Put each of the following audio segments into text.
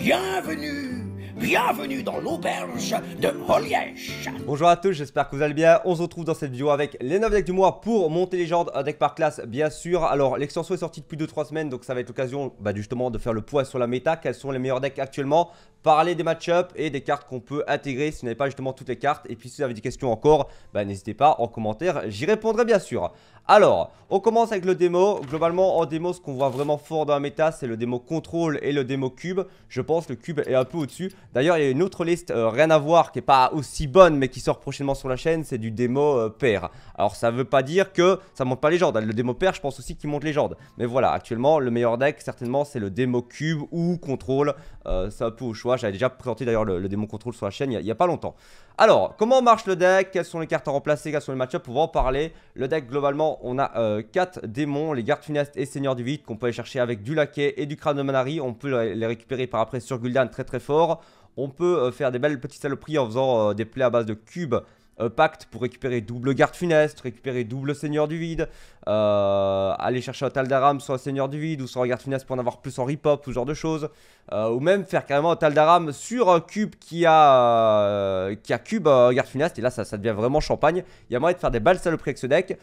Bienvenue Bienvenue dans l'auberge de Holiège Bonjour à tous, j'espère que vous allez bien. On se retrouve dans cette vidéo avec les 9 decks du mois pour monter les un deck par classe bien sûr. Alors l'extension est sortie depuis 2-3 semaines, donc ça va être l'occasion bah, justement de faire le poids sur la méta, quels sont les meilleurs decks actuellement parler des match-ups et des cartes qu'on peut intégrer si vous n'avez pas justement toutes les cartes. Et puis si vous avez des questions encore, bah, n'hésitez pas en commentaire, j'y répondrai bien sûr. Alors, on commence avec le démo. Globalement, en démo, ce qu'on voit vraiment fort dans la méta, c'est le démo contrôle et le démo cube. Je pense que le cube est un peu au-dessus. D'ailleurs, il y a une autre liste, euh, rien à voir, qui n'est pas aussi bonne, mais qui sort prochainement sur la chaîne, c'est du démo euh, pair. Alors, ça ne veut pas dire que ça ne monte pas les Le démo pair, je pense aussi qu'il monte les Mais voilà, actuellement, le meilleur deck, certainement, c'est le démo cube ou contrôle. Euh, c'est un peu au choix. J'avais déjà présenté d'ailleurs le, démon contrôle sur la chaîne il n'y a, pas longtemps. Alors, comment marche le deck Quelles sont les cartes à remplacer Quels sont les match-ups On va en parler. Le deck, globalement, on a 4 euh, démons, les gardes funestes et seigneurs du vide qu'on peut aller chercher avec du laquais et du crâne de Manari. On peut les récupérer par après sur Gul'dan très très fort. On peut euh, faire des belles petites saloperies en faisant euh, des plays à base de cubes euh, Pacte pour récupérer double garde funeste, récupérer double seigneur du vide, euh, aller chercher un Taldaram sur un seigneur du vide ou sur un garde funeste pour en avoir plus en ripop, ou ce genre de choses. Euh, ou même faire carrément un Taldaram sur un cube qui a, qui a cube garde funeste et là ça, ça devient vraiment champagne. Il y a moyen de faire des balles saloperies avec ce deck.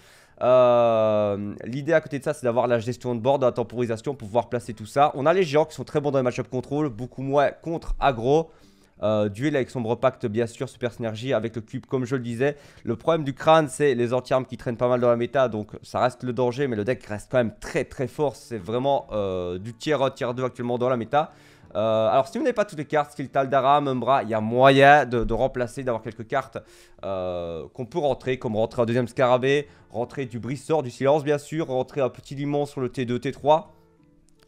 L'idée à côté de ça, c'est d'avoir la gestion de board, la temporisation pour pouvoir placer tout ça. On a les géants qui sont très bons dans les match-up contrôle, beaucoup moins contre aggro. Euh, duel avec sombre pacte, bien sûr, super synergie avec le cube, comme je le disais. Le problème du crâne, c'est les anti-armes qui traînent pas mal dans la méta, donc ça reste le danger, mais le deck reste quand même très très fort. C'est vraiment euh, du tier 1, tier 2 actuellement dans la méta. Euh, alors si vous n'avez pas toutes les cartes, Skill Taldara, bras, il y a moyen de, remplacer, d'avoir quelques cartes qu'on peut rentrer, comme rentrer un deuxième scarabée, rentrer du Brissor, du Silence bien sûr, rentrer un petit limon sur le T2, T3.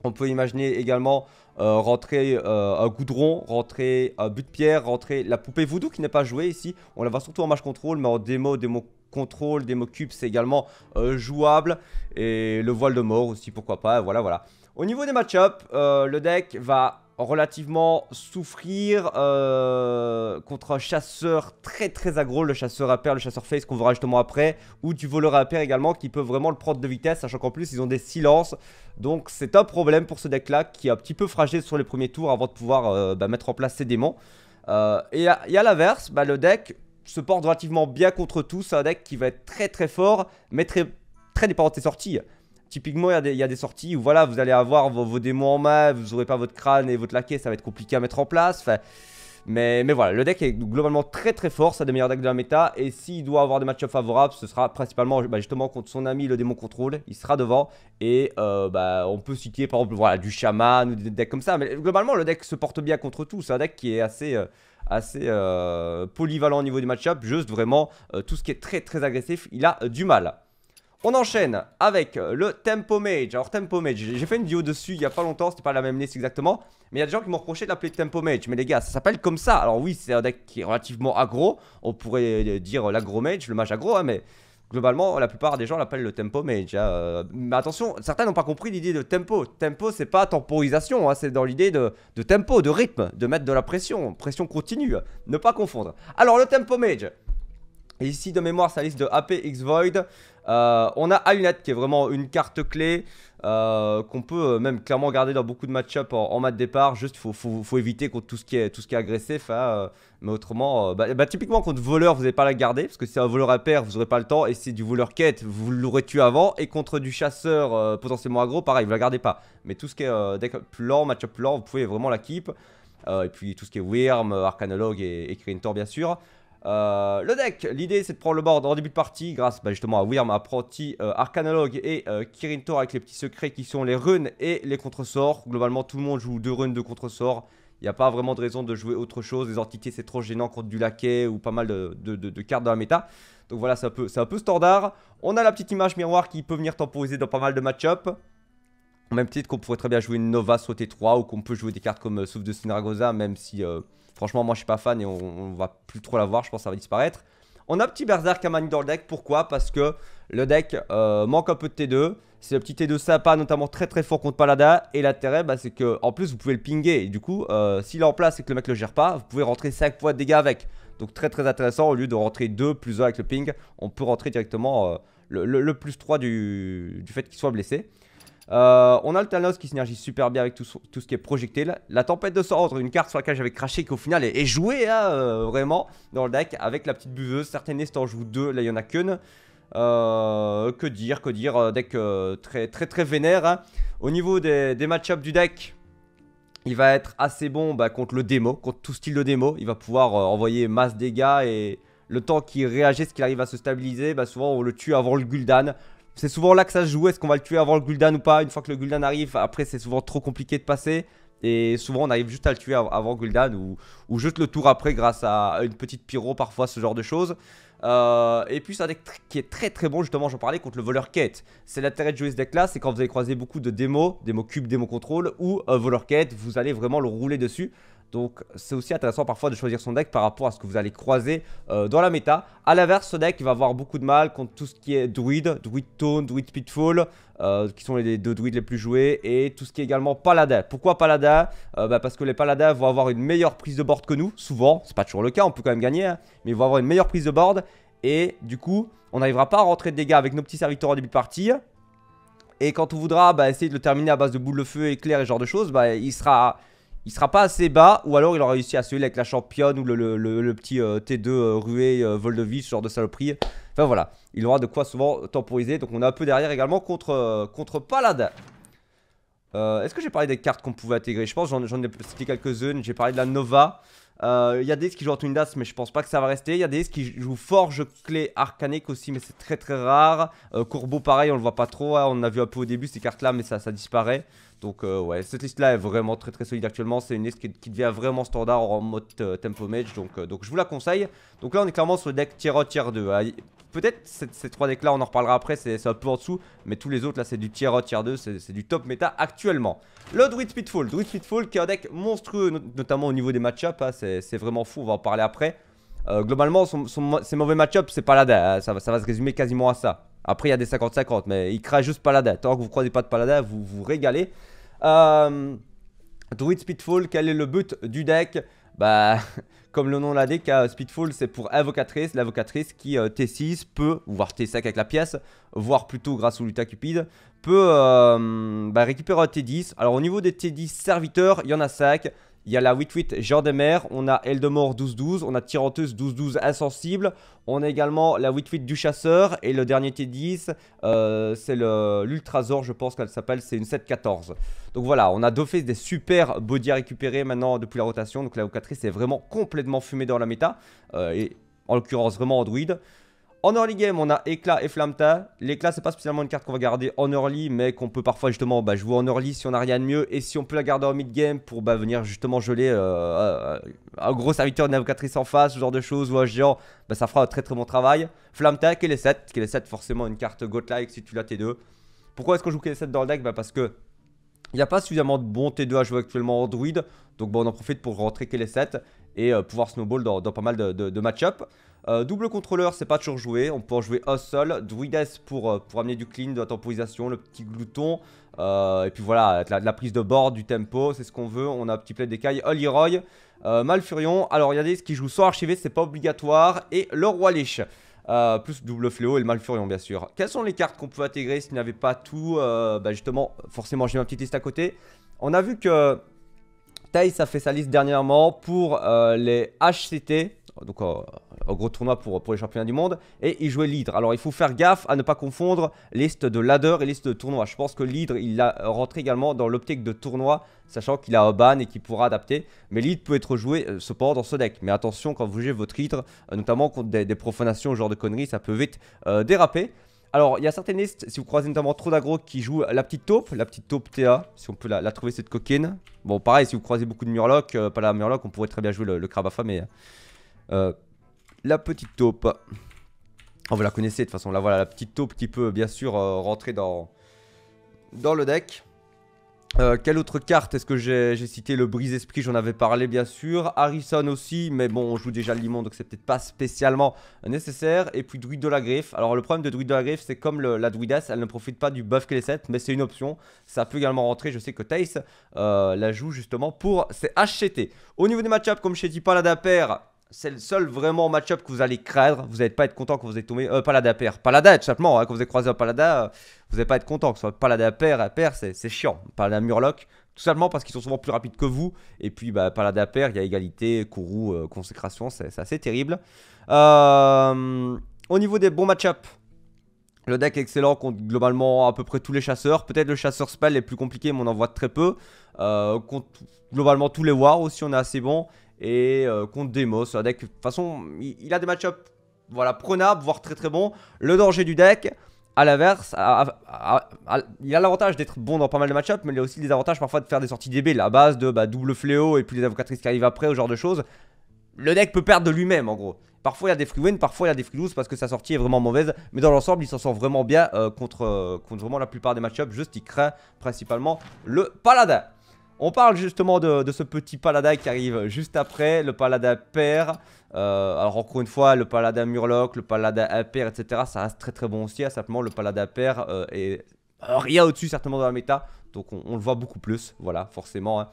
On peut imaginer également euh, rentrer un euh, goudron, rentrer un but de pierre, rentrer la poupée voodoo qui n'est pas jouée ici. On la voit surtout en match contrôle, mais en démo, démo contrôle, démo cube, c'est également euh, jouable. Et le voile de mort aussi, pourquoi pas, voilà, voilà. Au niveau des match-up, le deck va relativement souffrir euh, contre un chasseur très très aggro, le chasseur à paire, le chasseur face qu'on verra justement après, ou du voleur à paire également qui peut vraiment le prendre de vitesse, sachant qu'en plus ils ont des silences. Donc c'est un problème pour ce deck là qui est un petit peu fragile sur les premiers tours avant de pouvoir euh, bah, mettre en place ses démons. Euh, et à, l'inverse, bah, le deck se porte relativement bien contre tout, c'est un deck qui va être très très fort, mais très, très dépendant de ses sorties. Typiquement, il y, a des sorties où voilà, vous allez avoir vos, démons en main, vous n'aurez pas votre crâne et votre laquais, ça va être compliqué à mettre en place. Enfin, mais, mais, voilà, le deck est globalement très très fort, c'est un des meilleurs decks de la méta. Et s'il doit avoir des matchups favorables, ce sera principalement bah, justement contre son ami le démon contrôle. Il sera devant. Et euh, bah, on peut citer par exemple voilà, du chaman ou des decks comme ça. Mais globalement, le deck se porte bien contre tout. C'est un deck qui est assez. Euh, assez euh, polyvalent au niveau du match-up, juste vraiment tout ce qui est très très agressif, il a du mal. On enchaîne avec euh, le Tempo Mage. Alors Tempo Mage, j'ai fait une vidéo dessus il y a pas longtemps, c'était pas la même liste exactement. Mais il y a des gens qui m'ont reproché de l'appeler Tempo Mage. Mais les gars, ça s'appelle comme ça. Alors oui, c'est un deck qui est relativement agro On pourrait euh, dire euh, l'aggro mage, le mage agro hein, mais globalement, la plupart des gens l'appellent le tempo mage. Hein, mais attention, certains n'ont pas compris l'idée de tempo. Tempo, c'est pas temporisation, hein, c'est dans l'idée de, tempo, de rythme, de mettre de la pression, pression continue. Ne pas confondre. Alors, le tempo mage. ici, de mémoire, sa liste de AP X Void. Euh, on a Ayunat qui est vraiment une carte clé euh, qu'on peut euh, même clairement garder dans beaucoup de match-up en, match de départ. Juste, faut, faut, éviter contre tout ce qui est, tout ce qui est agressif. Hein, mais autrement, bah, bah, typiquement contre voleur, vous n'avez pas la garder parce que c'est un voleur à pair, vous n'aurez pas le temps. Et si c'est du voleur quête, vous l'aurez tué avant. Et contre du chasseur potentiellement aggro, pareil, vous la gardez pas. Mais tout ce qui est deck plus match-up plus lent, vous pouvez vraiment la keep. et puis tout ce qui est Wyrm, Arcanologue et, et bien sûr. Euh, le deck, l'idée c'est de prendre le board en début de partie grâce bah, justement à Wyrm, apprenti euh, arcanologue et euh, Kirin Tor avec les petits secrets qui sont les runes et les contresorts. Globalement tout le monde joue deux runes, deux contresorts. Il n'y a pas vraiment de raison de jouer autre chose. Les entités c'est trop gênant contre du laquais ou pas mal de, de, cartes dans la méta. Donc voilà c'est un, peu, un peu standard. On a la petite image miroir qui peut venir temporiser dans pas mal de match-up. Au même titre qu'on pourrait très bien jouer une Nova t 3 ou qu'on peut jouer des cartes comme Souffle de Synagosa même si Franchement, moi, je suis pas fan et on, va plus trop la voir. Je pense que ça va disparaître. On a un petit Berserk à dans le deck. Pourquoi Parce que le deck euh, manque un peu de T2. C'est le petit T2 sympa, notamment très très fort contre Palada. Et l'intérêt, bah, c'est que en plus, vous pouvez le pinguer. Et du coup, euh, s'il est en place et que le mec le gère pas, vous pouvez rentrer 5 fois de dégâts avec. Donc très très intéressant. Au lieu de rentrer 2 plus 1 avec le ping, on peut rentrer directement euh, le, plus 3 du fait qu'il soit blessé. Euh, on a le Thanos qui synergise super bien avec tout, ce qui est projecté. La tempête de sort, une carte sur laquelle j'avais craché qui au final est, jouée hein, euh, vraiment dans le deck avec la petite buveuse. Certaines listes en jouent deux, là il n'y en a qu'une. Euh, que dire, que dire, deck très très très vénère. Hein. Au niveau des, match-ups du deck, il va être assez bon bah, contre le démo, contre tout style de démo. Il va pouvoir envoyer masse dégâts et le temps qu'il réagisse, qu'il arrive à se stabiliser, bah, souvent on le tue avant le Gul'dan. C'est souvent là que ça se joue. Est-ce qu'on va le tuer avant le Gul'dan ou pas Une fois que le Gul'dan arrive, après, c'est souvent trop compliqué de passer. Et souvent, on arrive juste à le tuer avant Gul'dan ou, ou juste le tour après grâce à une petite pyro, parfois, ce genre de choses. Euh, et puis, c'est un deck qui est très très bon, justement, j'en parlais, contre le voleur quête. C'est l'intérêt de jouer ce deck-là, c'est quand vous allez croiser beaucoup de démos, démos cube, démos contrôle, ou euh, voleur quête, vous allez vraiment le rouler dessus. Donc c'est aussi intéressant parfois de choisir son deck par rapport à ce que vous allez croiser euh, dans la méta. A l'inverse, ce deck va avoir beaucoup de mal contre tout ce qui est Druid, Druid tone, Druid pitfall, euh, qui sont les deux druides les plus joués, et tout ce qui est également paladin. Pourquoi paladin euh, bah, Parce que les paladins vont avoir une meilleure prise de board que nous, souvent, c'est pas toujours le cas, on peut quand même gagner, hein. mais ils vont avoir une meilleure prise de board, et du coup, on n'arrivera pas à rentrer de dégâts avec nos petits serviteurs en début de partie, et quand on voudra bah, essayer de le terminer à base de boules de feu, éclair et genre de choses, bah, il sera il sera pas assez bas, ou alors il aura réussi à celui avec la championne ou le, petit euh, T2 euh, rué euh, genre de saloperie. Enfin voilà, il aura de quoi souvent temporiser. Donc on est un peu derrière également contre, euh, contre Est-ce que j'ai parlé des cartes qu'on pouvait intégrer Je pense j'en ai cité quelques-unes. J'ai parlé de la Nova. Il euh, y a des qui jouent das mais je pense pas que ça va rester. Il y a des qui jouent Forge Clé Arcanique aussi, mais c'est très très rare. Euh, courbeau pareil, on le voit pas trop. Hein. On a vu un peu au début ces cartes-là, mais ça, disparaît. Donc, euh, ouais, cette liste-là est vraiment très très solide actuellement. C'est une liste qui, devient vraiment standard en mode tempo Mage Donc, donc, je vous la conseille. Donc là, on est clairement sur le deck tier tier 2. Hein. Peut-être ces, trois decks-là, on en reparlera après, c'est un peu en dessous. Mais tous les autres, là, c'est du tier 1, tier 2, c'est du top méta actuellement. Le Druid Pitfall. Druid Pitfall qui est un deck monstrueux, notamment au niveau des match ups hein, c'est vraiment fou, on va en parler après. Euh, globalement, son, ses mauvais match-up, c'est Paladin. Hein, ça, va se résumer quasiment à ça. Après, il y a des 50-50, mais il craint juste Paladin. Tant que vous croisez pas de Paladin, vous vous régalez. Euh, Druid Speedfall, quel est le but du deck Bah, comme le nom l'a dit, hein, Speedfall, c'est pour invocatrice. L'invocatrice qui euh, T6 peut, voire T5 avec la pièce, voire plutôt grâce au Luta cupide, peut bah, récupérer un T10. Alors au niveau des T10 serviteurs, il y en a 5. Il y a la 8-8 Genre des Mers, on a Eldemort 12-12, on a Tyranteuse 12-12 Insensible, on a également la 8-8 du Chasseur, et le dernier T10, euh, c'est l'Ultrazor, je pense qu'elle s'appelle, c'est une 7-14. Donc voilà, on a d'office des super body à récupérer maintenant depuis la rotation, donc la vocatrice est vraiment complètement fumée dans la méta, euh, et en l'occurrence vraiment Android. En early game, on a Éclat et Flamta. L'Éclat, c'est pas spécialement une carte qu'on va garder en early, mais qu'on peut parfois justement bah, jouer en early si on n'a rien de mieux. Et si on peut la garder en mid game pour bah, venir justement geler euh, euh, un gros serviteur, une en face, ce genre de choses, ou un géant, bah, ça fera un très très bon travail. Flamta, les 7, est 7 forcément une carte got like si tu l'as T2. Pourquoi est-ce qu'on joue est 7 dans le deck bah, Parce que il n'y a pas suffisamment de bons T2 à jouer actuellement en druide. Donc bon, bah, on en profite pour rentrer les 7 et euh, pouvoir snowball dans, pas mal de, match-up. Euh, double contrôleur, c'est pas toujours joué. On peut en jouer un seul. Druides pour, euh, pour amener du clean, de la temporisation, le petit glouton. et puis voilà, la, prise de bord, du tempo, c'est ce qu'on veut. On a un petit play d'écaille. Holy Roy, Malfurion. Alors regardez, ce qui joue sans archivé, c'est pas obligatoire. Et le Roi Lich. plus double fléau et le Malfurion bien sûr. Quelles sont les cartes qu'on peut intégrer s'il n'y avait pas tout bah, Justement, forcément j'ai ma petite liste à côté. On a vu que Thaïs a fait sa liste dernièrement pour euh, les HCT, donc un euh, gros tournoi pour, les championnats du monde, et il jouait l'hydre. Alors il faut faire gaffe à ne pas confondre liste de ladder et liste de tournoi. Je pense que l'hydre, il la rentré également dans l'optique de tournoi, sachant qu'il a un ban et qu'il pourra adapter. Mais l'hydre peut être joué euh, cependant dans ce deck. Mais attention quand vous jouez votre hydre, notamment contre des, des, profanations, ce genre de conneries, ça peut vite déraper. Alors, il y a certaines listes, si vous croisez notamment trop d'agro qui jouent la petite taupe, la petite taupe TA, si on peut la, trouver, cette coquine. Bon, pareil, si vous croisez beaucoup de murlocs, euh, pas la murloc, on pourrait très bien jouer le, le mais. Euh, la petite taupe. on oh, vous la connaissez de toute façon, là voilà, la petite taupe qui peut bien sûr euh, rentrer dans, dans le deck. Euh, quelle autre carte est-ce que j'ai cité Le brise-esprit, j'en avais parlé bien sûr. Harrison aussi, mais bon, on joue déjà Limon, donc c'est peut-être pas spécialement nécessaire. Et puis Druid de la Griffe. Alors le problème de Druid de la Griffe, c'est comme la Druidesse, elle ne profite pas du buff qu'elle mais c'est une option. Ça peut également rentrer, je sais que Tace euh, la joue justement pour ses HCT. Au niveau des match comme je t'ai dit, la paire c'est le seul vraiment match-up que vous allez craindre. Vous n'allez pas être content quand vous êtes tombé. Euh, Palada per Palada, tout simplement. Hein, quand vous avez croisé un Palada, euh, vous n'allez pas être content. Que ce soit Palada pair à pair, c'est chiant. Palada Murloc, tout simplement parce qu'ils sont souvent plus rapides que vous. Et puis, bah, Palada pair il y a égalité, courroux, euh, consécration, c'est assez terrible. Euh, au niveau des bons match-up, le deck est excellent contre globalement à peu près tous les chasseurs. Peut-être le chasseur spell est plus compliqué, mais on en voit très peu. Euh, contre globalement tous les wars aussi, on est assez bon. Et euh, contre Demos, le deck, de toute façon, il, a des match voilà, prenables, voire très très bons. Le danger du deck, à l'inverse, il a l'avantage d'être bon dans pas mal de match mais il a aussi des avantages parfois de faire des sorties DB, la base de bah, double fléau et puis les avocatrices qui arrivent après, au genre de choses. Le deck peut perdre de lui-même en gros. Parfois il y a des free parfois il y a des free lose parce que sa sortie est vraiment mauvaise. Mais dans l'ensemble, il s'en sent vraiment bien euh, contre, euh, contre vraiment la plupart des matchups, Juste, il craint principalement le paladin. On parle justement de, ce petit paladin qui arrive juste après, le paladin père. Euh, alors encore une fois, le paladin murloc, le paladin impair, etc. Ça reste très très bon aussi. Hein. Simplement, le paladin pair est rien au-dessus certainement dans la méta. Donc on, le voit beaucoup plus, voilà, forcément. Hein.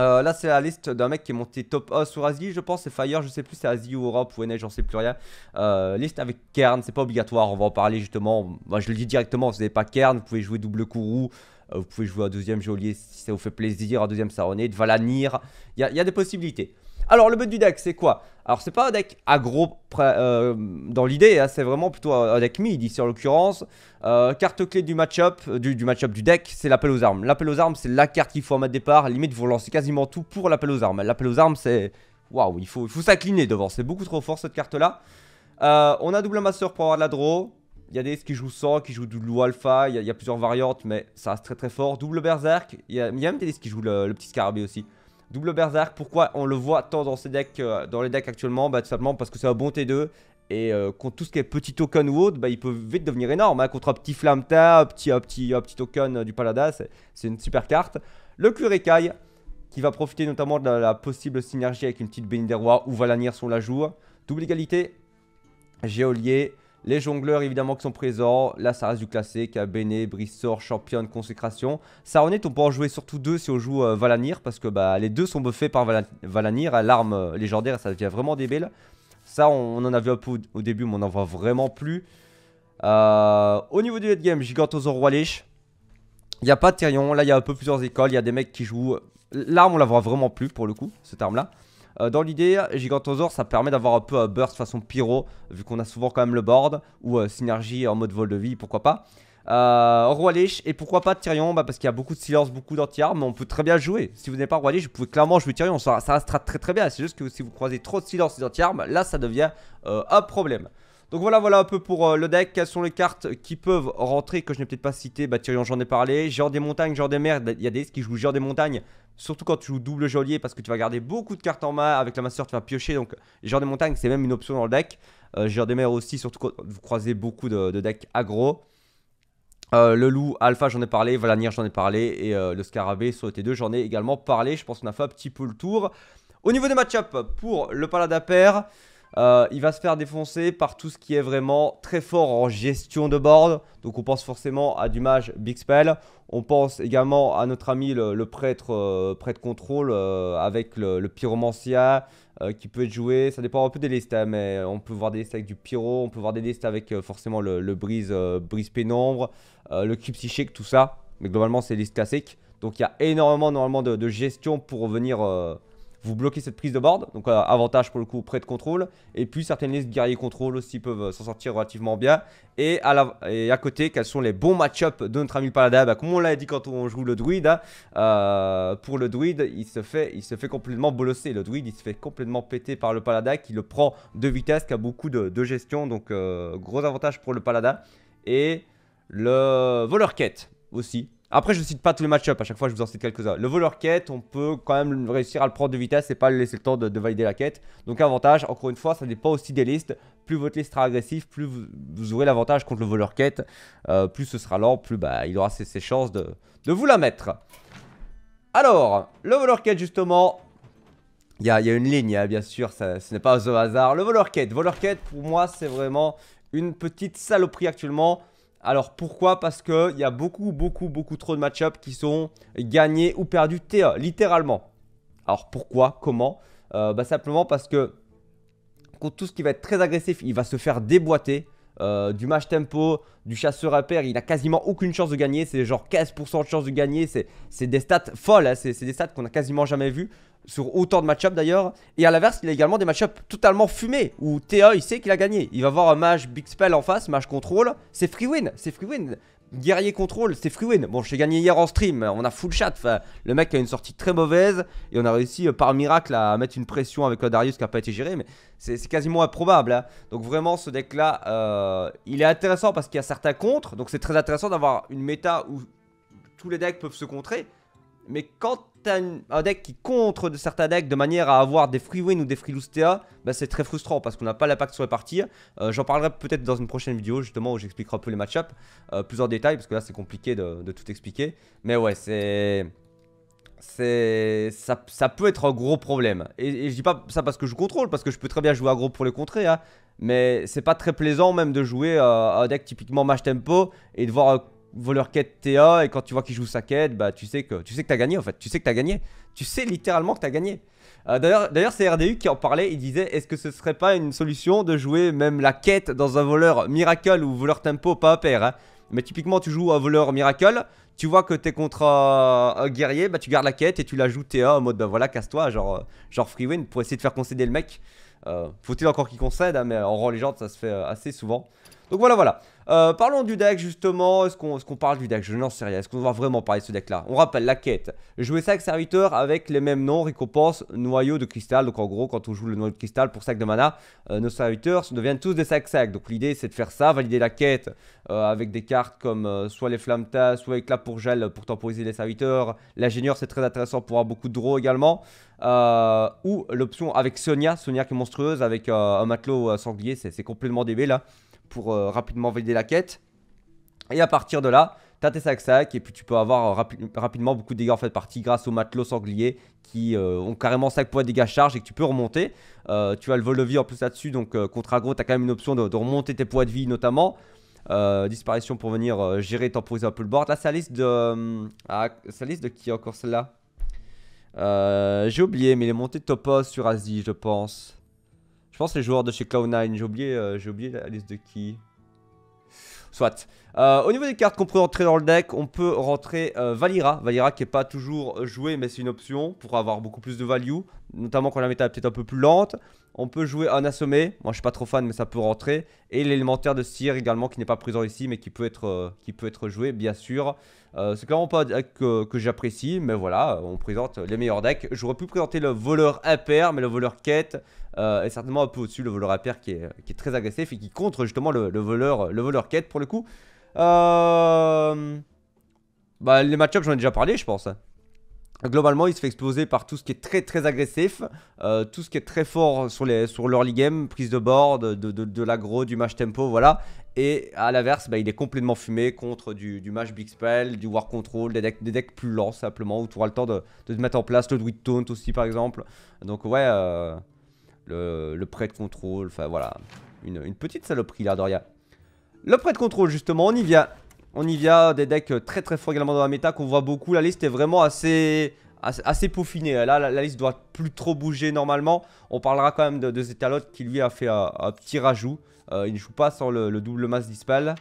Euh, là, c'est la liste d'un mec qui est monté top 1 sur Asie, je pense. C'est Fire, je sais plus, c'est Asie ou Europe ou NH, j'en sais plus rien. Euh, liste avec Kern, c'est pas obligatoire, on va en parler justement. Moi, je le dis directement, vous n'avez pas Kern, vous pouvez jouer double Kourou. Euh, vous pouvez jouer à deuxième geôlier si ça vous fait plaisir, un deuxième Saronnet, Valanir. Il y, a des possibilités. Alors le but du deck c'est quoi alors c'est pas un deck aggro euh, dans l'idée, hein, c'est vraiment plutôt un deck mid ici en l'occurrence. Euh, carte clé du match-up, du, match-up du deck, c'est l'appel aux armes. L'appel aux armes c'est la carte qu'il faut en mettre départ, limite vous relancez quasiment tout pour l'appel aux armes. L'appel aux armes c'est... Waouh, il faut, il faut s'incliner devant, c'est beaucoup trop fort cette carte là. Euh, on a double master pour avoir de la draw. Il y a des qui jouent sans, qui jouent lo Alpha, il y, a plusieurs variantes, mais ça reste très très fort. Double Berserk, il y, a même des qui jouent le, le petit scarabée aussi. Double Berserk, pourquoi on le voit tant dans ces decks, euh, dans les decks actuellement Bah tout simplement parce que c'est un bon T2 et euh, contre tout ce qui est petit token ou autre, bah, il peut vite devenir énorme. Hein, contre un petit flamme, un petit, un petit, petit token euh, du Palada, c'est une super carte. Le Kurekai, qui va profiter notamment de la, possible synergie avec une petite Béni des Rois ou Valanir sur la joue. Double égalité, Géolier, les jongleurs évidemment qui sont présents. Là ça reste du classique. Bene, Brissor, de Consécration. Saronet on peut en jouer surtout deux si on joue euh, Valanir. Parce que bah, les deux sont buffés par Valanir. L'arme euh, légendaire ça devient vraiment débile. Ça on, en a vu au, début mais on n'en voit vraiment plus. Euh, au niveau du late game, Gigantosaur Wallish. Il n'y a pas de Tyrion. Là il y a un peu plusieurs écoles. Il y a des mecs qui jouent... L'arme on la voit vraiment plus pour le coup, cette arme là. Euh, dans l'idée, Gigantosaur, ça permet d'avoir un peu un burst façon pyro, vu qu'on a souvent quand même le board, ou euh, synergie en mode vol de vie, pourquoi pas. Euh, et pourquoi pas Tyrion bah, Parce qu'il y a beaucoup de silence, beaucoup d'anti-armes, mais on peut très bien jouer. Si vous n'avez pas Roi Lich, vous pouvez clairement jouer Tyrion, ça, ça restera très très bien. C'est juste que si vous croisez trop de silence et d'anti-armes, là ça devient euh, un problème. Donc voilà, voilà un peu pour euh, le deck. Quelles sont les cartes qui peuvent rentrer que je n'ai peut-être pas cité Bah Tyrion, j'en ai parlé. Genre des montagnes, genre des mers. Il y a des qui jouent genre des montagnes. Surtout quand tu joues double geôlier parce que tu vas garder beaucoup de cartes en main. Avec la masseur tu vas piocher. Donc genre des montagnes, c'est même une option dans le deck. Euh, genre des mers aussi, surtout quand vous croisez beaucoup de, decks aggro. Euh, le loup, Alpha, j'en ai parlé, Valanir, j'en ai parlé, et le scarabée, sur le T2, j'en ai également parlé. Je pense qu'on a fait un petit peu le tour. Au niveau des match-up, pour le paladin pair, euh, il va se faire défoncer par tout ce qui est vraiment très fort en gestion de board. Donc on pense forcément à du mage Big Spell. On pense également à notre ami le, prêtre, euh, prêtre contrôle euh, avec le, le pyromancia qui peut être joué. Ça dépend un peu des listes, hein, mais on peut voir des listes avec du pyro, on peut voir des listes avec forcément le, brise, pénombre, le cube psychique, tout ça. Mais globalement c'est listes classiques Donc il y a énormément normalement de, de gestion pour venir vous bloquez cette prise de board, donc euh, avantage pour le coup près de contrôle, et puis certaines listes guerriers contrôle aussi peuvent euh, s'en sortir relativement bien, et à, côté, quels sont les bons match ups de notre ami Paladin, bah, comme on l'a dit quand on joue le druide, hein, euh, pour le druide, il se fait, complètement bolosser, le druide il se fait complètement péter par le Palada qui le prend de vitesse, qui a beaucoup de, gestion, donc gros avantage pour le Palada et le voleur quête aussi, après, je ne cite pas tous les match-ups, à chaque fois, je vous en cite quelques-uns. Le voleur quête, on peut quand même réussir à le prendre de vitesse et pas le laisser le temps de, valider la quête. Donc, avantage, encore une fois, ça dépend aussi des listes. Plus votre liste sera agressive, plus vous, aurez l'avantage contre le voleur quête. Euh, plus ce sera lent, plus bah, il aura ses, chances de, vous la mettre. Alors, le voleur quête, justement. Il y, y, a une ligne, hein, bien sûr, ce n'est pas au hasard. Le voleur quête. Voleur quête, pour moi, c'est vraiment une petite saloperie actuellement. Alors pourquoi Parce qu'il y a beaucoup, beaucoup, beaucoup trop de match qui sont gagnés ou perdus littéralement. Alors pourquoi Comment euh, bah, Simplement parce que contre tout ce qui va être très agressif, il va se faire déboîter. Euh, du match tempo, du chasseur à pair, il a quasiment aucune chance de gagner. C'est genre 15% de chance de gagner. C'est des stats folles, hein. c'est des stats qu'on a quasiment jamais vues sur autant de match d'ailleurs. Et à l'inverse, il a également des match-up totalement fumés où TA il sait qu'il a gagné. Il va avoir un mage Big Spell en face, mage contrôle, c'est free win, c'est free win. Guerrier contrôle, c'est free win. Bon, j'ai gagné hier en stream, on a full chat. le mec a une sortie très mauvaise et on a réussi euh, par miracle à mettre une pression avec Odarius Darius qui n'a pas été géré, mais c'est quasiment improbable. Hein. Donc vraiment, ce deck-là, euh, il est intéressant parce qu'il y a certains contres. Donc c'est très intéressant d'avoir une méta où tous les decks peuvent se contrer. Mais quand t'as un deck qui contre certains decks de manière à avoir des free win ou des free lose TA, bah c'est très frustrant parce qu'on n'a pas l'impact sur les parties. Euh, j'en parlerai peut-être dans une prochaine vidéo justement où j'expliquerai un peu les matchups, euh, plus en détail parce que là c'est compliqué de, tout expliquer. Mais ouais, c'est... C'est... Ça, ça, peut être un gros problème. Et, je dis pas ça parce que je contrôle, parce que je peux très bien jouer à gros pour les contrer, hein, mais c'est pas très plaisant même de jouer euh, un deck typiquement match tempo et de voir voleur quête TA et quand tu vois qu'il joue sa quête, bah tu sais que tu sais que t'as gagné en fait, tu sais que as gagné, tu sais littéralement que t'as gagné. Euh, d'ailleurs, D'ailleurs, c'est RDU qui en parlait, il disait est-ce que ce serait pas une solution de jouer même la quête dans un voleur miracle ou voleur tempo pas à hein Mais typiquement, tu joues un voleur miracle, tu vois que t'es contre un guerrier, bah tu gardes la quête et tu la joues TA en mode bah voilà, casse-toi, genre, euh, genre free win pour essayer de faire concéder le mec. Euh, faut-il encore qu'il concède, hein, mais en rang légende, ça se fait assez souvent. Donc voilà, voilà. Euh, parlons du deck justement. Est-ce qu'on parle du deck Je n'en sais rien. Est-ce qu'on va vraiment parler de ce deck-là On rappelle la quête. Jouer sac serviteurs avec les mêmes noms, récompense, noyau de cristal. Donc en gros, quand on joue le noyau de cristal pour sac de mana, euh, nos serviteurs deviennent tous des sacs sacs. Donc l'idée c'est de faire ça, valider la quête euh, avec des cartes comme soit les flamettas, soit avec pour gel pour temporiser les serviteurs. L'ingénieur c'est très intéressant pour avoir beaucoup de draw également. ou l'option avec Sonia, Sonia qui est monstrueuse avec un matelot sanglier, c'est complètement débile là. Hein pour euh, rapidement valider la quête. Et à partir de là, t'as tes sacs-sacs et puis tu peux avoir euh, rapidement beaucoup de dégâts en fait partie grâce aux matelots sangliers qui euh, ont carrément 5 points de dégâts charge et que tu peux remonter. tu as le vol de vie en plus là-dessus, donc contre aggro, t'as quand même une option de, remonter tes poids de vie notamment. disparition pour venir gérer et temporiser un peu le board. Là, c'est la liste de. Ah, la liste de qui encore celle-là J'ai oublié, mais les montées monté topos sur Asie, je pense les joueurs de chez Cloud9. J'ai oublié, euh, oublié la liste de qui. Soit. Euh, au niveau des cartes qu'on peut rentrer dans le deck, on peut rentrer euh, Valira. Valira qui est pas toujours joué, mais c'est une option pour avoir beaucoup plus de value. Notamment quand la méta est peut-être un peu plus lente. On peut jouer un assommé, moi je suis pas trop fan mais ça peut rentrer. Et l'élémentaire de cire également qui n'est pas présent ici mais qui peut être, euh, qui peut être joué bien sûr. Euh, c'est clairement pas deck que, j'apprécie mais voilà, on présente les meilleurs decks. J'aurais pu présenter le voleur impair mais le voleur quête euh, est certainement un peu au-dessus. Le voleur impair qui est, qui est très agressif et qui contre justement le, voleur, le voleur quête pour le coup. Bah les match-ups j'en ai déjà parlé je pense. Globalement, il se fait exploser par tout ce qui est très très agressif, euh, tout ce qui est très fort sur, les, sur l'early game, prise de bord, de, de, l'aggro, du match tempo, voilà. Et à l'inverse, bah, il est complètement fumé contre du, match Big Spell, du War Control, des decks, des decks plus lents simplement, où tu auras le temps de, de te mettre en place, le Druid Taunt aussi par exemple. Donc ouais, euh, le, prêt de contrôle, enfin voilà, une, une petite saloperie là, Doria. Le prêt de contrôle justement, on y vient. On y vient, des decks très très forts également dans la méta qu'on voit beaucoup. La liste est vraiment assez, assez, peaufinée. Là, la, liste doit plus trop bouger normalement. On parlera quand même de, Zetalot qui lui a fait un, petit rajout. Euh, il ne joue pas sans le, double masse dispel.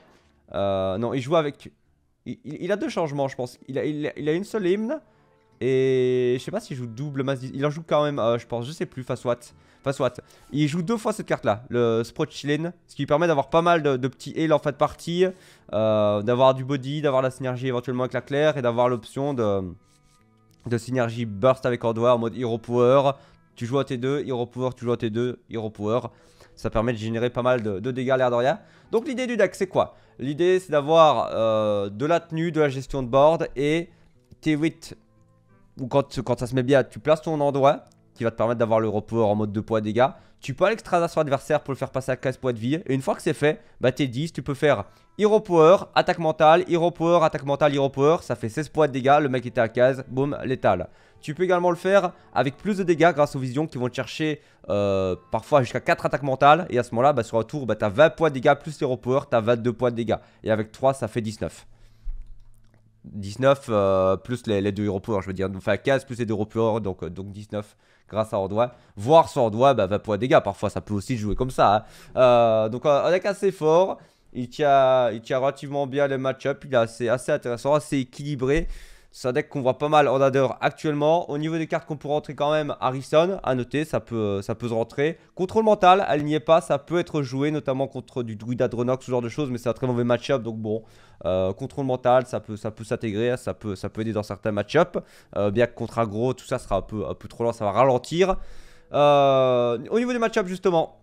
Euh, non, il joue avec... Il, a deux changements, je pense. Il il a une seule hymne. Et je sais pas s'il joue double masse. Il en joue quand même, euh, je pense, je sais plus, face what. Face what. Il joue deux fois cette carte-là, le Sprout Ce qui lui permet d'avoir pas mal de, petits heal en fin de partie. Euh, d'avoir du body, d'avoir la synergie éventuellement avec la claire. Et d'avoir l'option de, de synergie burst avec Ordua en mode Hero Power. Tu joues à T2, Hero Power, tu joues à T2, Hero Power. Ça permet de générer pas mal de, dégâts à l'air de rien. Donc l'idée du deck, c'est quoi L'idée, c'est d'avoir euh, de la tenue, de la gestion de board et T8 ou quand, ça se met bien, tu places ton endroit qui va te permettre d'avoir le en mode 2 de dégâts. Tu peux aller extraser adversaire pour le faire passer à 15 points de vie. Et une fois que c'est fait, bah t'es 10, tu peux faire Hero Power, attaque mentale, Hero Power, attaque mentale, Hero Power. Ça fait 16 points de dégâts, le mec était à 15, boum, létal. Tu peux également le faire avec plus de dégâts grâce aux visions qui vont te chercher euh, parfois jusqu'à 4 attaques mentales. Et à ce moment-là, bah, sur un tour, bah, t'as 20 points de dégâts plus Hero Power, t'as 22 points de dégâts. Et avec 3, ça fait 19. 19 euh, plus les, les, deux je veux dire, enfin 15 plus les deux héros donc, euh, donc 19 grâce à Ordois. Voir sur Ordois, bah, va pour un dégât, parfois ça peut aussi jouer comme ça. Hein. Euh, donc un deck assez fort, il tient, il tient relativement bien les match-up, il est assez, assez intéressant, assez équilibré. C'est un deck qu'on voit pas mal en adore actuellement. Au niveau des cartes qu'on peut rentrer quand même, Harrison, à noter, ça peut, euh, ça peut se rentrer. Contrôle mental, elle n'y est pas, ça peut être joué, notamment contre du Druida Dronox, ce genre de choses, mais c'est un très mauvais match-up, donc bon. Euh, contrôle mental, ça peut, ça peut s'intégrer, ça peut, ça peut aider dans certains match-up. Euh, bien que contre aggro, tout ça sera un peu, trop lent, ça va ralentir. au niveau des match ups justement,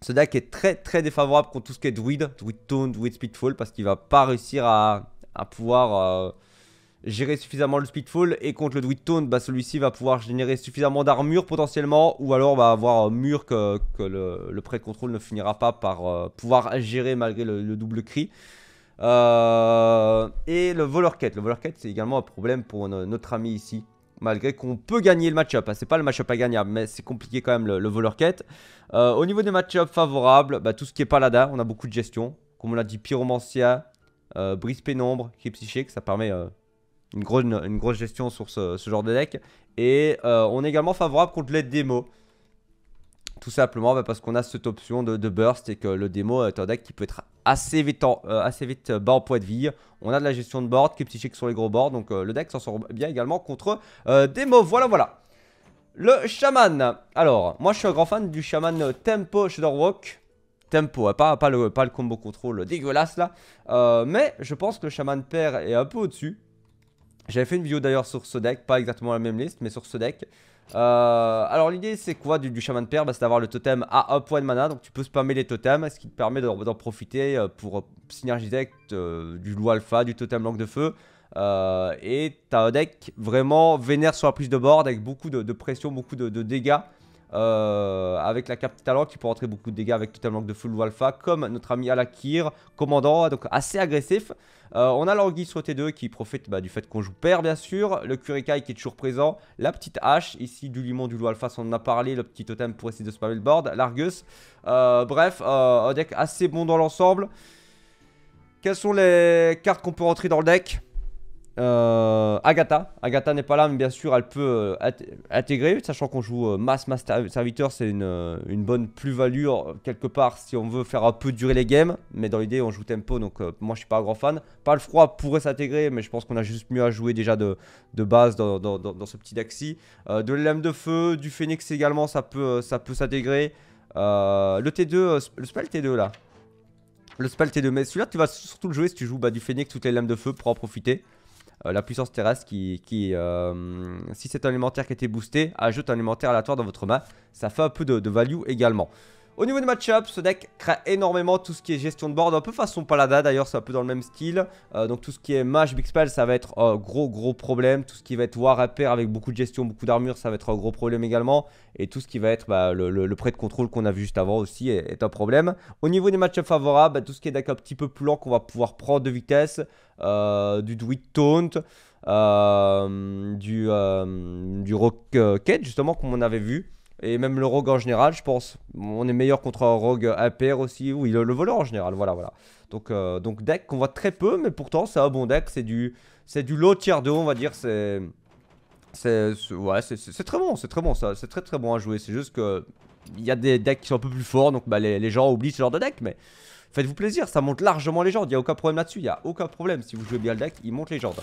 ce deck est très très défavorable contre tout ce qui est Druid, Druid Tone, Druid Speedfall, parce qu'il va pas réussir à, à pouvoir gérer suffisamment le Speedfall. Et contre le Tone. bah, celui-ci va pouvoir générer suffisamment d'armure potentiellement. Ou alors va bah, avoir mur que, le, le prêt contrôle ne finira pas par euh, pouvoir gérer malgré le, double cri. Euh, et le voleur quête. Le voleur quête, c'est également un problème pour notre ami ici. Malgré qu'on peut gagner le match-up. C'est pas le match-up à gagner, mais c'est compliqué quand même le, voleur quête. Euh, au niveau des match-up favorables, bah, tout ce qui est palada. on a beaucoup de gestion. Comme on l'a dit, Pyromancia, Brise Pénombre, qui est ça permet une, grosse, une grosse gestion sur ce, ce genre de deck. Et euh, on est également favorable contre les démos. Tout simplement bah, parce qu'on a cette option de, burst et que le démo est un deck qui peut être assez vite, euh, assez vite euh, bas en poids de vie. On a de la gestion de board, qui est chic sur les gros boards. Donc le deck s'en sort bien également contre démo. Voilà, voilà. Le chaman. Alors, moi je suis un grand fan du chaman Tempo Shadowwalk. Tempo, hein, pas, pas, le, pas le combo contrôle dégueulasse là. mais je pense que le chaman père est un peu au-dessus. J'avais fait une vidéo d'ailleurs sur ce deck, pas exactement la même liste, mais sur ce deck. Euh, alors l'idée c'est quoi du, du, chaman de père bah, C'est d'avoir le totem à 1 point de mana, donc tu peux spammer les totems, ce qui te permet d'en profiter euh, pour euh, synergiser avec du loup alpha, du totem langue de feu. et t'as un deck vraiment vénère sur la prise de board avec beaucoup de, pression, beaucoup de dégâts. Euh, avec la carte talent qui peut rentrer beaucoup de dégâts avec total manque de full alpha, comme notre ami Alakir, commandant, donc assez agressif. Euh, on a l'anguille sur T2 qui profite bah, du fait qu'on joue père bien sûr, le Kurikai qui est toujours présent, la petite hache, ici du limon, du loup alpha, on en a parlé, le petit totem pour essayer de spammer le board, l'Argus. Euh, bref, un deck assez bon dans l'ensemble. Quelles sont les cartes qu'on peut rentrer dans le deck euh, Agatha. Agatha n'est pas là, mais bien sûr, elle peut euh, intégrer, sachant qu'on joue masse, euh, mass, serviteur, c'est une, bonne plus-value quelque part si on veut faire un peu durer les games. Mais dans l'idée, on joue tempo, donc moi je suis pas un grand fan. Pas le froid pourrait s'intégrer, mais je pense qu'on a juste mieux à jouer déjà de, base dans, ce petit Daxi. de l'âme de feu, du phénix également, ça peut, ça peut s'intégrer. le T2, le spell T2 là. Le spell T2, mais celui-là tu vas surtout le jouer si tu joues bah, du phénix, toutes les lames de feu pour en profiter. Euh, la puissance terrestre qui, euh, si c'est un qui a été boosté, ajoute un alimentaire aléatoire dans votre main. Ça fait un peu de, de value également. Au niveau des match-up, ce deck crée énormément tout ce qui est gestion de board, un peu façon Palada d'ailleurs, c'est un peu dans le même style. Euh, donc tout ce qui est match, big spell, ça va être un gros gros problème. Tout ce qui va être war à pair avec beaucoup de gestion, beaucoup d'armure, ça va être un gros problème également. Et tout ce qui va être bah, le, prêt de contrôle qu'on a vu juste avant aussi est, un problème. Au niveau des match-up favorables, bah, tout ce qui est deck un petit peu plus lent qu'on va pouvoir prendre de vitesse, euh, du Dwight taunt. Euh, du, du rock justement comme on avait vu et même le rogue en général, je pense. On est meilleur contre un rogue pair aussi. Ou le, le voleur en général, voilà, voilà. Donc, euh, donc deck qu'on voit très peu, mais pourtant c'est un bon deck. C'est du, c'est du low tier 2, on va dire. C'est, c'est, ouais, c'est très bon, c'est très bon ça. C'est très très bon à jouer. C'est juste que il y a des decks qui sont un peu plus forts, donc bah, les, gens oublient ce genre de deck, mais faites-vous plaisir, ça monte largement les jambes, il n'y a aucun problème là-dessus, il n'y a aucun problème, si vous jouez bien le deck, il monte les jambes.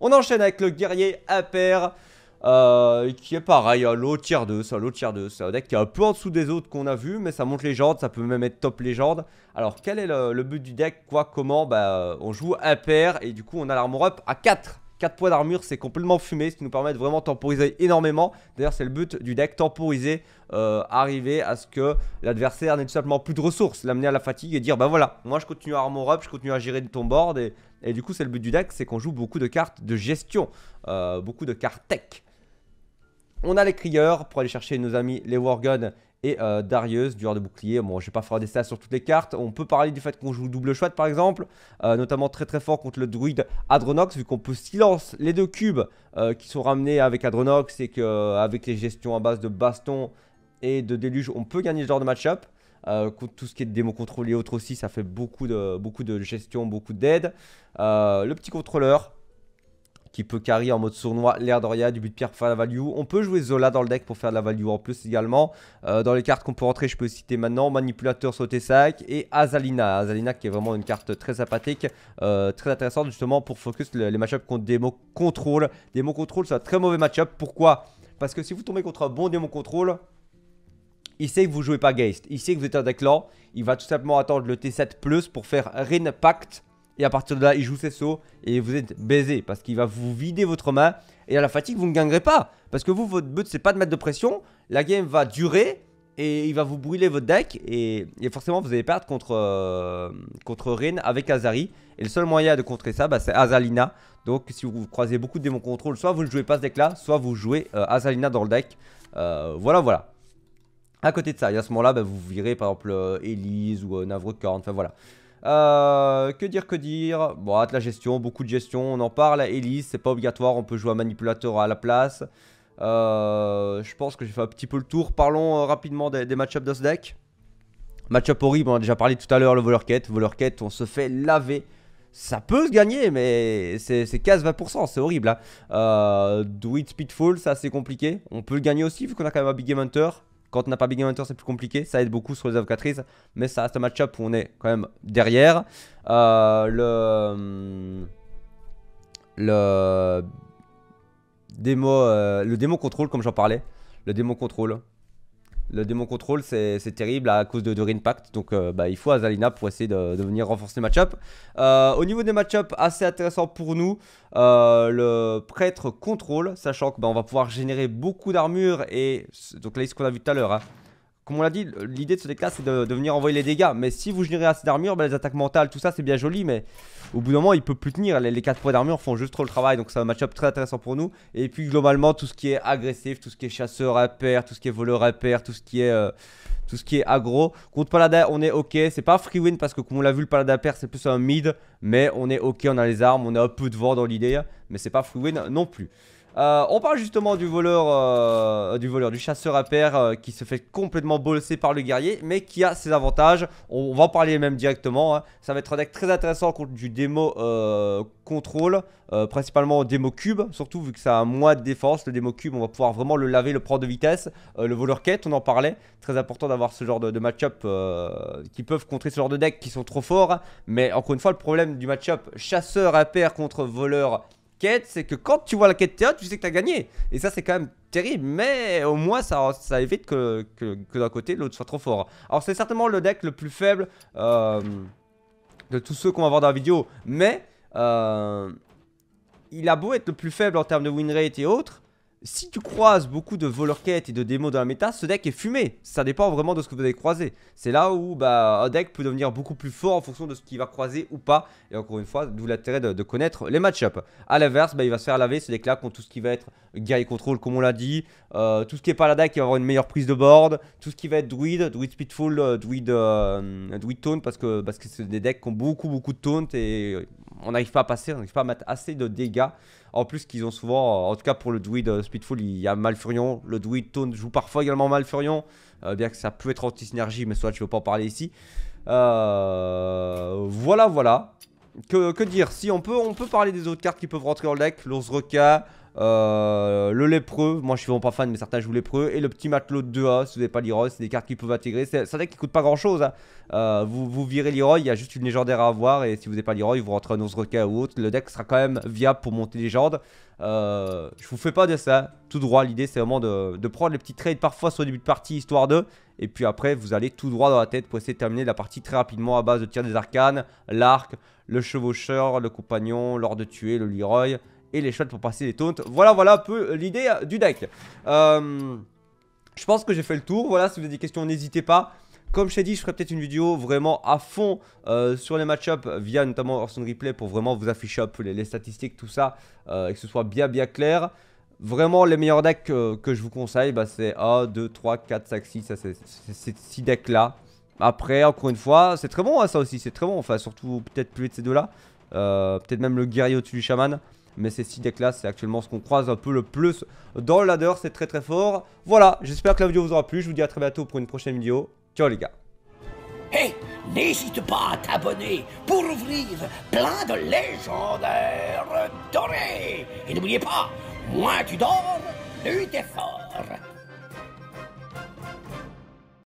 On enchaîne avec le guerrier impair. Euh, qui est pareil, hein, l'autre l'eau tier 2, c'est tier un deck qui est un peu en dessous des autres qu'on a vu, mais ça monte légende, ça peut même être top légende. Alors quel est le, but du deck, quoi, comment Bah on joue un pair et du coup on a l'armor up à 4 4 points d'armure, c'est complètement fumé, ce qui nous permet de vraiment temporiser énormément. D'ailleurs, c'est le but du deck, temporiser, euh, arriver à ce que l'adversaire n'ait tout simplement plus de ressources, l'amener à la fatigue et dire, bah voilà, moi je continue à armor up, je continue à gérer ton board. Et, et du coup, c'est le but du deck, c'est qu'on joue beaucoup de cartes de gestion, euh, beaucoup de cartes tech. On a les crieurs pour aller chercher nos amis les Warguns et euh, Darius, du de bouclier. Bon, je vais pas faire des stats sur toutes les cartes. On peut parler du fait qu'on joue double chouette, par exemple, euh, notamment très très fort contre le druide Adronox, vu qu'on peut silence les deux cubes euh, qui sont ramenés avec Adronox et qu'avec les gestions à base de baston et de déluge, on peut gagner ce genre de match-up. contre tout ce qui est démo contrôle et autres aussi, ça fait beaucoup de, beaucoup de gestion, beaucoup d'aide. le petit contrôleur, qui peut carry en mode sournois l'air d'Oria, du but de pierre pour faire la value. On peut jouer Zola dans le deck pour faire de la value en plus également. Euh, dans les cartes qu'on peut rentrer, je peux citer maintenant Manipulateur t sac et Azalina. Azalina qui est vraiment une carte très sympathique, euh, très intéressante justement pour focus les, match matchups contre des mots contrôle. Des mots contrôle, c'est un très mauvais matchup. Pourquoi Parce que si vous tombez contre un bon démon contrôle, il sait que vous jouez pas Geist, il sait que vous êtes un deck lent, il va tout simplement attendre le T7 Plus pour faire Rin Pact et à partir de là, il joue ses sauts et vous êtes baisé parce qu'il va vous vider votre main. Et à la fatigue, vous ne gagnerez pas. Parce que vous, votre but, c'est pas de mettre de pression. La game va durer et il va vous brûler votre deck. Et, forcément, vous allez perdre contre, euh, contre Ren avec Azari. Et le seul moyen de contrer ça, bah, c'est Azalina. Donc, si vous croisez beaucoup de démons contrôle, soit vous ne jouez pas ce deck-là, soit vous jouez euh, Azalina dans le deck. Euh, voilà, voilà. À côté de ça, et à ce moment-là, bah, vous virez par exemple Elise ou euh, enfin voilà. Euh, que dire, que dire Bon, la gestion, beaucoup de gestion, on en parle. Elise, c'est pas obligatoire, on peut jouer à manipulateur à la place. Euh, je pense que j'ai fait un petit peu le tour. Parlons euh, rapidement des, des match de ce deck. Match-up horrible, on a déjà parlé tout à l'heure, le voleur quête. Voleur quête, on se fait laver. Ça peut se gagner, mais c'est 15-20%, c'est horrible. Hein. Do It ça c'est compliqué. On peut le gagner aussi, vu qu'on a quand même un Big Game Hunter. Quand on n'a pas Big Hunter, c'est plus compliqué. Ça aide beaucoup sur les avocatrices. Mais ça reste un match-up où on est quand même derrière. Euh, le. Hum, le. Démo, euh, le démo contrôle, comme j'en parlais. Le démo contrôle. Le démon contrôle, c'est terrible à cause de, de Pact. Donc, euh, bah, il faut Azalina pour essayer de, venir renforcer le match euh, au niveau des match assez intéressant pour nous. Euh, le prêtre contrôle, sachant qu'on bah, va pouvoir générer beaucoup d'armure Et donc, là, ce qu'on a vu tout à l'heure. Hein comme on l'a dit, l'idée de ce deck là c'est de, venir envoyer les dégâts. Mais si vous générez assez d'armure, bah, les attaques mentales, tout ça c'est bien joli. Mais au bout d'un moment, il peut plus tenir. Les, 4 points d'armure font juste trop le travail. Donc c'est un match-up très intéressant pour nous. Et puis globalement, tout ce qui est agressif, tout ce qui est chasseur à pair, tout ce qui est voleur à tout ce qui est. Euh, tout ce qui est aggro. Contre Paladin, on est ok. C'est pas free win parce que, comme on l'a vu, le Paladin perd, c'est plus un mid. Mais on est ok, on a les armes, on a un peu de vent dans l'idée. Mais c'est pas free win non plus. Euh, on parle justement du voleur, euh, du voleur, du chasseur à pair euh, qui se fait complètement bosser par le guerrier, mais qui a ses avantages. On, va en parler même directement. Hein. Ça va être un deck très intéressant contre du démo contrôle, principalement démo cube, surtout vu que ça a moins de défense. Le démo cube, on va pouvoir vraiment le laver, le prendre de vitesse. le voleur quête, on en parlait. Très important d'avoir ce genre de, match-up qui peuvent contrer ce genre de deck qui sont trop forts. Hein. Mais encore une fois, le problème du match-up chasseur à pair contre voleur quête, c'est que quand tu vois la quête théâtre, tu sais que tu as gagné. Et ça, c'est quand même terrible, mais au moins, ça, évite que, d'un côté, l'autre soit trop fort. Alors, c'est certainement le deck le plus faible euh, de tous ceux qu'on va voir dans la vidéo, mais euh, il a beau être le plus faible en termes de win rate et autres, si tu croises beaucoup de voleurs-quêtes et de démos dans la méta, ce deck est fumé. Ça dépend vraiment de ce que vous avez croisé. C'est là où bah, un deck peut devenir beaucoup plus fort en fonction de ce qu'il va croiser ou pas. Et encore une fois, d'où l'intérêt de, connaître les match-ups. A l'inverse, bah, il va se faire laver ce deck-là contre tout ce qui va être et contrôle comme on l'a dit. Euh, tout ce qui est deck qui va avoir une meilleure prise de board. Tout ce qui va être Druid, Druid speedful, euh, Druid euh, taunt, parce que c'est parce que des decks qui ont beaucoup, beaucoup de taunt et on n'arrive pas à passer, on n'arrive pas à mettre assez de dégâts. En plus qu'ils ont souvent, en tout cas pour le druid euh, Speedful, il y a Malfurion. Le druid Tone joue parfois également Malfurion. Euh, bien que ça peut être anti-synergie, mais soit je ne veux pas en parler ici. Euh, voilà, voilà. Que, dire Si on peut, on peut parler des autres cartes qui peuvent rentrer le deck. L'Orse requin, euh, le lépreux, moi je suis vraiment pas fan, mais certains jouent lépreux. Et le petit matelot de 2A, si vous n'avez pas Leroy, c'est des cartes qui peuvent intégrer. C'est vrai qui coûte pas grand chose. Hein. Euh, vous, vous virez l'Iroy, il y a juste une légendaire à avoir. Et si vous n'avez pas l'Iroy, vous rentrez un requin ou autre. Le deck sera quand même viable pour monter légende. Euh, je vous fais pas de ça, tout droit. L'idée c'est vraiment de, prendre les petits trades parfois sur le début de partie, histoire de. Et puis après, vous allez tout droit dans la tête pour essayer de terminer la partie très rapidement à base de tir des arcanes, l'arc, le chevaucheur, le compagnon, l'ordre de tuer, le Leroy et les shots pour passer les taunts. Voilà, voilà un peu l'idée euh, du deck. Euh, je pense que j'ai fait le tour. Voilà, si vous avez des questions, n'hésitez pas. Comme je t'ai dit, je ferai peut-être une vidéo vraiment à fond euh, sur les match via notamment Orson Replay pour vraiment vous afficher un peu les, statistiques, tout ça, et que ce soit bien bien clair. Vraiment, les meilleurs decks que, je vous conseille, bah, c'est 1, 2, 3, 4, 5, 6, c'est ces 6 decks-là. Après, encore une fois, c'est très bon hein, ça aussi, c'est très bon. Enfin, surtout peut-être plus de ces deux-là. peut-être même le guerrier au-dessus du chaman. Mais ces si decks là, c'est actuellement ce qu'on croise un peu le plus dans le ladder. C'est très très fort. Voilà, j'espère que la vidéo vous aura plu. Je vous dis à très bientôt pour une prochaine vidéo. Ciao les gars. Hey, n'hésite pas à t'abonner pour ouvrir plein de légendaires dorés. Et n'oubliez pas, moins tu dors, plus t'es fort.